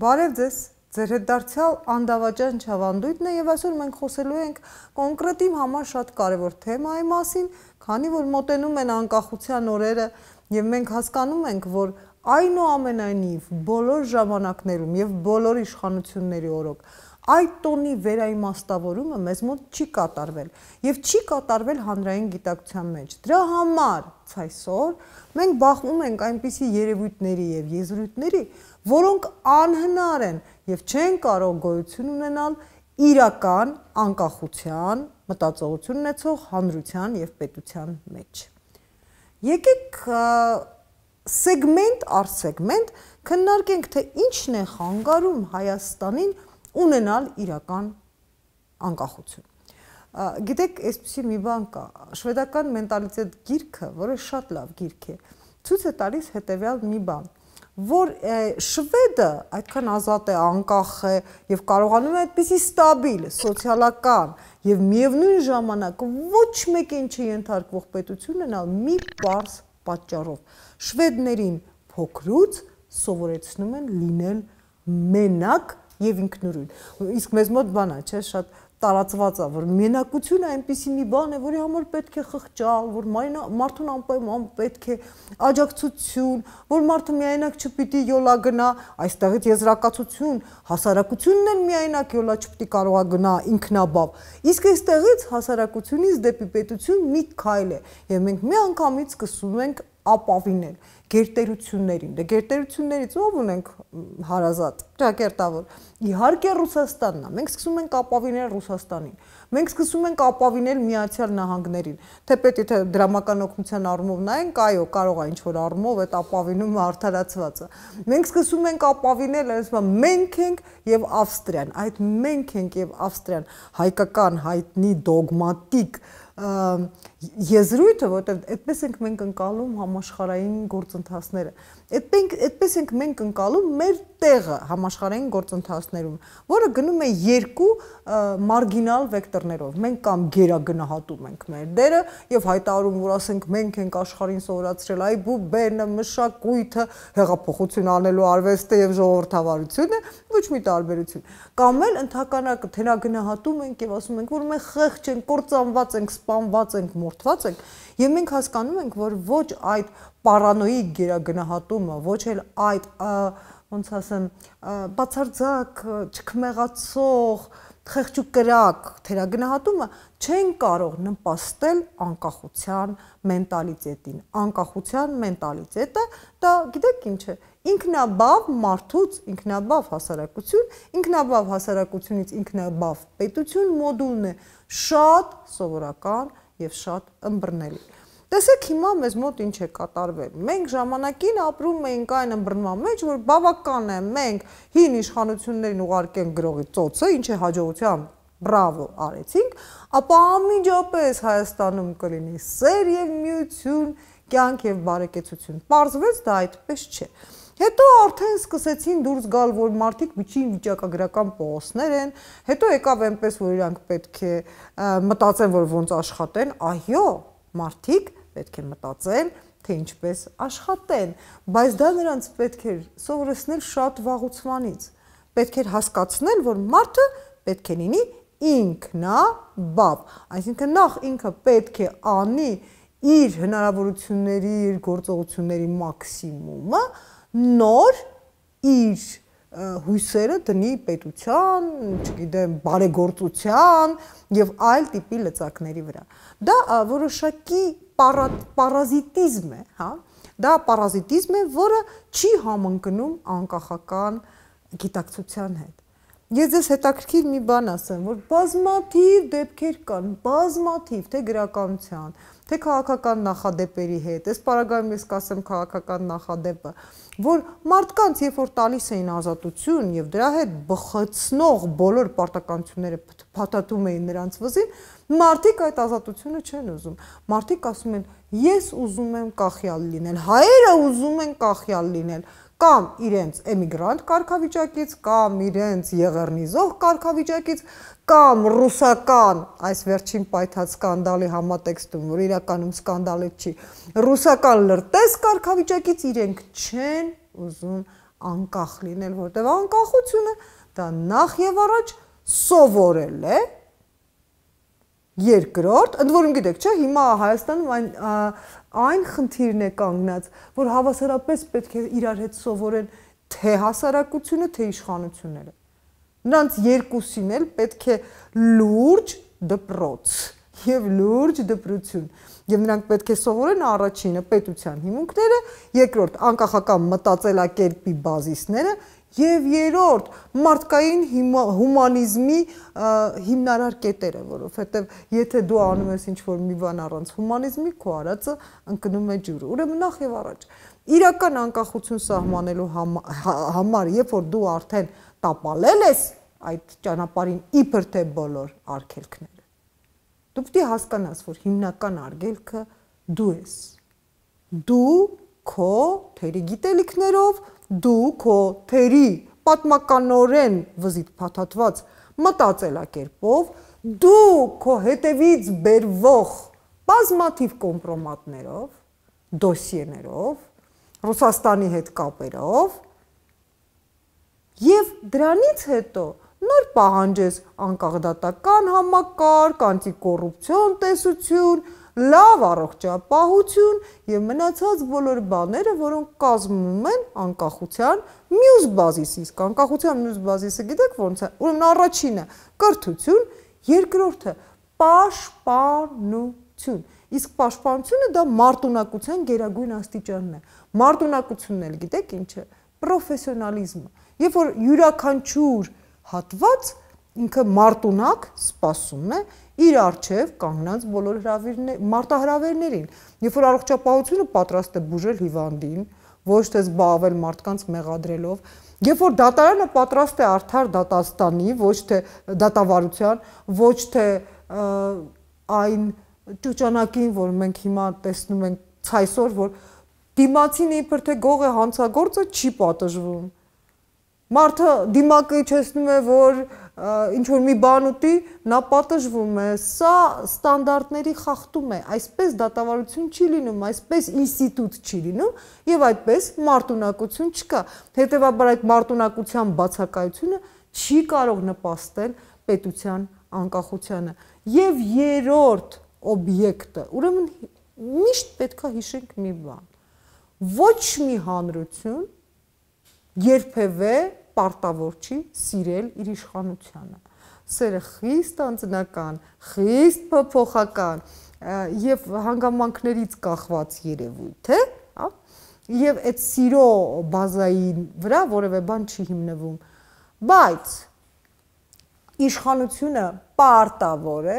Բարև ձեզ։ Ձեր հետ դարձյալ անդավաճան Չավանդույթն է եւ այսօր մենք խոսելու ենք կոնկրետ իմ համար շատ կարեւոր թեմայի մասին, քանի որ մոտենում են անկախության օրերը եւ մենք հասկանում ենք, որ այնուամենայնիվ բոլոր ժամանակներում եւ բոլոր իշխանությունների օրոք Այդ տոնի վերայիմաստավորումը մեզ մոտ չի կատարվել եւ չի կատարվել հանրային գիտակցության մեջ։ Դրա համար ցայսօր մենք բախվում ենք այնպիսի երևույթների եւ եզրույթների, որոնք անհնար են եւ չեն կարող գոյություն ունենալ իրական անկախության մտածողություն ունեցող հանրության եւ պետության մեջ։ Եկեք սեգմենտ առ սեգմենտ քննարկենք թե ինչն է խանգարում Հայաստանին ունենալ իրական անկախություն։ Գիտեք, այսպեսի մի բան կա, շվեդական մենտալիտետ գիրքը, որը շատ լավ գիրք է, ցույց է տալիս հետեւյալ մի բան, որ շվեդը այդքան ազատ է, անկախ է եւ կարողանում է այդպիսի ստաբիլ, սոցիալական եւ միևնույն ժամանակ ոչ մեկին չենթարկվող պետություն ունենալ մի պարզ պատճառով։ Շվեդներին փոքրուց սովորեցնում են լինել մենակ եւ ինքնուրույն։ Իսկ մեզ մոտ բանա, չէ, շատ տարածված է, որ մենակությունը այնպիսի մի բան է, որի համար պետք է խղճալ, որ մարդուն անպայման պետք է աջակցություն, որ մարդը միայնակ չպիտի յոլա գնա, այստեղից եզրակացություն, հասարակությունն են միայնակ յոլա չպիտի կարողա գնա ինքնաբավ։ Իսկ այստեղից հասարակությունից դեպի պետություն մի քայլ է, եւ մենք մի անգամից սկսում ենք ապավինել գերտերություններին։ Դե գերտերություններից ով ունենք հարազատ, ճակերտավոր։ Իհարկե Ռուսաստանն է։ Մենք սկսում ենք ապավինել Ռուսաստանին։ Մենք սկսում ենք ապավինել Միացյալ Նահանգներին։ Թեպետ եթե դրամական օգնության առումով նայենք, այո, կարող է ինչ-որ առումով այդ ապավինում արդարացվածը։ Մենք սկսում ենք ապավինել, այսինքն մենք ենք եւ Ավստրիան։ Այդ մենք ենք եւ Ավստրիան հայկական հայտնի դոգմատիկ եզրույթը, որտեղ այդպես ենք մենք ընկալում համաշխարհային գործընթացները։ Այդպես այդպես ենք մենք ընկալում մեր տեղը համաշխարհային գործընթացներում, որը գնում է երկու մարգինալ վեկտորներով։ Մենք կամ գերագնահատում ենք մեր դերը եւ հայտարարում, որ ասենք մենք ենք աշխարհին սովորացրել այ բու բենը, մշակույթը, հեղափոխություն անելու արվեստը եւ ժողովրդավարությունը, ոչ մի տարբերություն։ Կամ էլ ընդհականակը թերագնահատում ենք եւ ասում ենք, որ մենք խեղճ ենք, կործանված ենք, սպանված ենք, մորթված ենք եւ մենք հասկանում ենք, որ ոչ այդ պարանոյիկ գերագնահատումը, ոչ էլ այդ ա, ոնց ասեմ, բացարձակ չքմեղացող, խեղճու կրակ թերագնահատումը չեն կարող նպաստել անկախության մենտալիտետին։ Անկախության մենտալիտետը դա գիտեք ինչ է, ինքնաբավ մարդուց ինքնաբավ հասարակություն, ինքնաբավ հասարակությունից ինքնաբավ պետություն մոդուլն է շատ սովորական եւ շատ ըմբռնելի։ Տեսեք հիմա մեզ մոտ ինչ է կատարվել։ Մենք ժամանակին ապրում էինք այն ըմբռնման մեջ, որ բավական է մենք հին իշխանություններին ուղարկենք գրողի ծոցը, ինչ է հաջողությամբ բրավո արեցինք, ապա ամիջապես Հայաստանում կլինի սեր եւ միություն, կյանք եւ բարեկեցություն։ Պարզվեց դա այդպես չէ։ Հետո արդեն սկսեցին դուրս գալ, որ մարդիկ միջին վիճակագրական պողոսներ են, հետո եկավ այնպես, որ իրանք պետք է մտածեն, որ ոնց աշխատեն, այո, մարդիկ պետք է մտածել, թե ինչպես աշխատեն, բայց դա նրանց պետք էր սովորեցնել շատ վաղուցմանից։ Պետք էր հասկացնել, որ մարդը պետք է լինի ինքնաբավ, այսինքն նախ ինքը պետք է անի իր հնարավորությունների, իր գործողությունների մաքսիմումը, նոր իր հույսերը դնի պետության, չգիտեմ, բարեգործության եւ այլ տիպի լծակների վրա։ Դա որոշակի պարա, պարազիտիզմ է, հա։ Դա պարազիտիզմ է, որը չի համընկնում անկախական գիտակցության հետ։ Ես ձեզ հետաքրքիր մի բան ասեմ, որ բազմաթիվ դեպքեր կան, բազմաթիվ, թե գրականության, թե քաղաքական նախադեպերի հետ։ Այս պարագայում ես կասեմ քաղաքական նախադեպը, որ մարդկանց երբ որ տալիս էին ազատություն եւ դրա հետ բխեցնող բոլոր պարտականությունները փաթաթում էին նրանց վզին, մարդիկ այդ ազատությունը չեն ուզում։ Մարդիկ ասում են՝ ես ուզում եմ կախյալ լինել, հայերը ուզում են կախյալ լինել կամ իրենց էմիգրանտ կարգավիճակից, կամ իրենց եղեռնիզող կարգավիճակից, կամ ռուսական, այս վերջին պայթած սկանդալի համատեքստում, որ իրականում սկանդալը չի, ռուսական լրտես կարգավիճակից իրենք չեն ուզում անկախ լինել, որտեղ անկախությունը դա նախ եւ առաջ սովորել է, Երկրորդ, ընդ որում գիտեք, չէ, հիմա Հայաստանում այն այն խնդիրն է կանգնած, որ հավասարապես պետք է իրար հետ սովորեն թե հասարակությունը, թե իշխանությունները։ Նրանց երկուսին էլ պետք է լուրջ դպրոց եւ լուրջ դպրություն։ Եվ նրանք պետք է սովորեն առաջինը պետության հիմունքները, երկրորդ անկախական մտածելակերպի բազիսները Եվ երրորդ մարդկային հումանիզմի հիմնարար կետերը, որովհետև եթե դու անում ես ինչ-որ մի բան առանց հումանիզմի, քո արածը ընկնում է ջուր։ Ուրեմն նախ եւ առաջ իրական անկախություն սահմանելու հա- համար, երբ որ դու արդեն տապալել ես այդ ճանապարհին իբր թե բոլոր արգելքները, դու պետք է հասկանաս, որ հիմնական արգելքը դու ես։ Դու քո թերի գիտելիքներով, դու քո թերի պատմականորեն վզիտ փաթաթված մտածելակերպով դու քո հետևից բերվող բազմաթիվ կոմպրոմատներով, դոսիեներով, Ռուսաստանի հետ կապերով եւ դրանից հետո նոր պահանջես անկաղդատական համակարգ, անտիկոռուպցիոն տեսություն, լավ առողջապահություն եւ մնացած բոլոր բաները, որոնք կազմում են անկախության մյուս բազիսը։ Իսկ անկախության մյուս բազիսը գիտեք ո՞նց է։ Ուրեմն առաջինը կրթություն, երկրորդը պաշտպանություն։ Իսկ պաշտպանությունը դա մարտունակության գերագույն աստիճանն է։ Մարտունակությունն էլ գիտեք ինչ է։ Պրոֆեսիոնալիզմը։ Երբ որ յուրաքանչյուր հատված ինքը մարտունակ սпасում է իր արչև կանգնած բոլոր հravirներ մարտահրավերներին երբ որ առողջապահությունը պատրաստ է բուժել հիվանդին ոչ թե զբաղվել մարդկանց մեղադրելով երբ որ դատարանը պատրաստ է արդար դատաստանի ոչ թե դատավարության ոչ թե այն ճուճանակին որ մենք հիմա տեսնում ենք ցայսօր որ դիմացին իբր թե գող է հանցագործը չի պատժվում մարդը դիմակը իջեցնում է որ ինչ որ մի բան ուտի, նա պատժվում է։ Սա ստանդարտների խախտում է։ Այսպես դատավարություն չի լինում, այսպես ինստիտուտ չի լինում եւ այդպես մարտունակություն չկա։ Հետևաբար այդ մարտունակության բացակայությունը չի կարող նպաստել պետության անկախությանը։ Եվ երրորդ օբյեկտը, ուրեմն միշտ պետքա հիշենք մի բան։ Ոչ մի հանրություն երբևէ պարտավոր չի սիրել իր իշխանությունը։ Սերը խիստ անձնական, խիստ փոփոխական եւ հանգամանքներից կախված երևույթ է, հա՞։ Եվ այդ սիրո բազայի վրա որևէ բան չի հիմնվում։ Բայց իշխանությունը պարտավոր է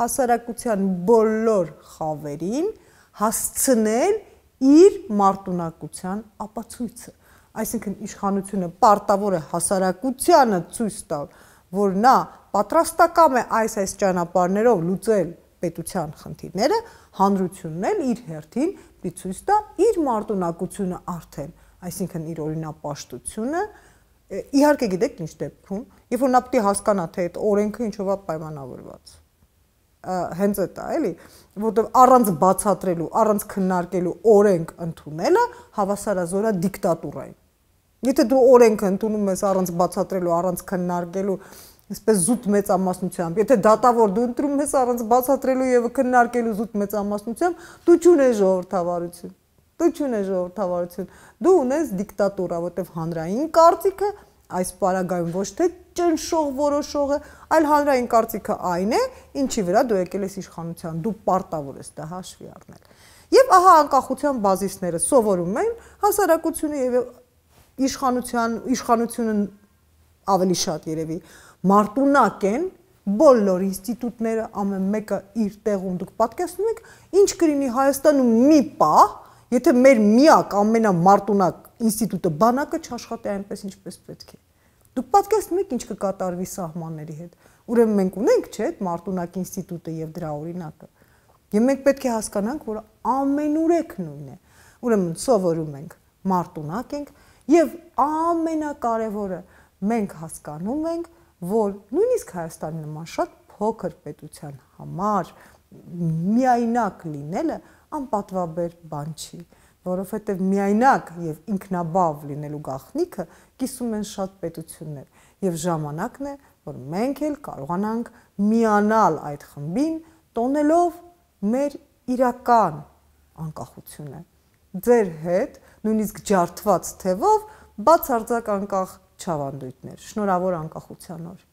հասարակության բոլոր խավերին հասցնել իր մարտունակության ապացույցը այսինքն իշխանությունը պարտավոր է հասարակությանը ցույց տալ, որ նա պատրաստակամ է այս այս ճանապարներով լուծել պետության խնդիրները, հանրությունն էլ իր հերթին պիտի ցույց տա իր մարտունակությունը արդեն, այսինքն իր օրինապաշտությունը, իհարկե գիտեք ինչ դեպքում, երբ որ նա պիտի հասկանա, թե այդ օրենքը ինչով է պայմանավորված է հենց այդ է, էլի, որտեվ առանց բացատրելու, առանց քննարկելու օրենք ընդունելը հավասարազորա դիկտատուրա է։ Եթե դու օրենք ընդունում ես առանց բացատրելու, առանց քննարկելու, այսպես զուտ մեծամասնությամբ, եթե դատավոր դու ընտրում ես առանց բացատրելու եւ քննարկելու զուտ մեծամասնությամբ, դու ճունես ժողովրդավարություն։ Դու ճունես ժողովրդավարություն։ Դու ունես դիկտատուրա, որտեվ հանրային կարծիքը այս պարագայում ոչ թե ճնշող որոշողը, այլ հանրային կարծիքը այն է, ինչի վրա դու եկել ես իշխանության, դու պարտավոր ես դա հաշվի առնել։ Եվ ահա անկախության բազիսները սովորում են հասարակությունը եւ իշխանության իշխանությունը ավելի շատ երևի մարտունակ են բոլոր ինստիտուտները ամեն մեկը իր տեղում դուք պատկերացնում եք ինչ կլինի Հայաստանում մի պահ եթե մեր միակ ամենամարտունակ ինստիտուտը, բանակը չաշխատի այնպես ինչպես պետք է։ Դուք պատկերացնու՞եք ինչ կկատարվի սահմանների հետ։ Ուրեմն մենք ունենք, չէ՞, այդ Մարտունակ ինստիտուտը եւ դրա օրինակը։ Եվ մենք պետք է հասկանանք, որ ամենուրեք նույնն է։ Ուրեմն սովորում ենք, Մարտունակ ենք եւ ամենակարևորը մենք հասկանում ենք, որ նույնիսկ Հայաստանի նման շատ փոքր պետության համար միայնակ լինելը անպատվաբեր բան չի որովհետև միայնակ եւ ինքնաբավ լինելու գաղտնիքը կիսում են շատ պետություններ եւ ժամանակն է որ մենք էլ կարողանանք միանալ այդ խմբին տոնելով մեր իրական անկախությունը ձեր հետ նույնիսկ ջարդված թևով բացարձակ անկախ չավանդույթներ շնորհավոր անկախության օր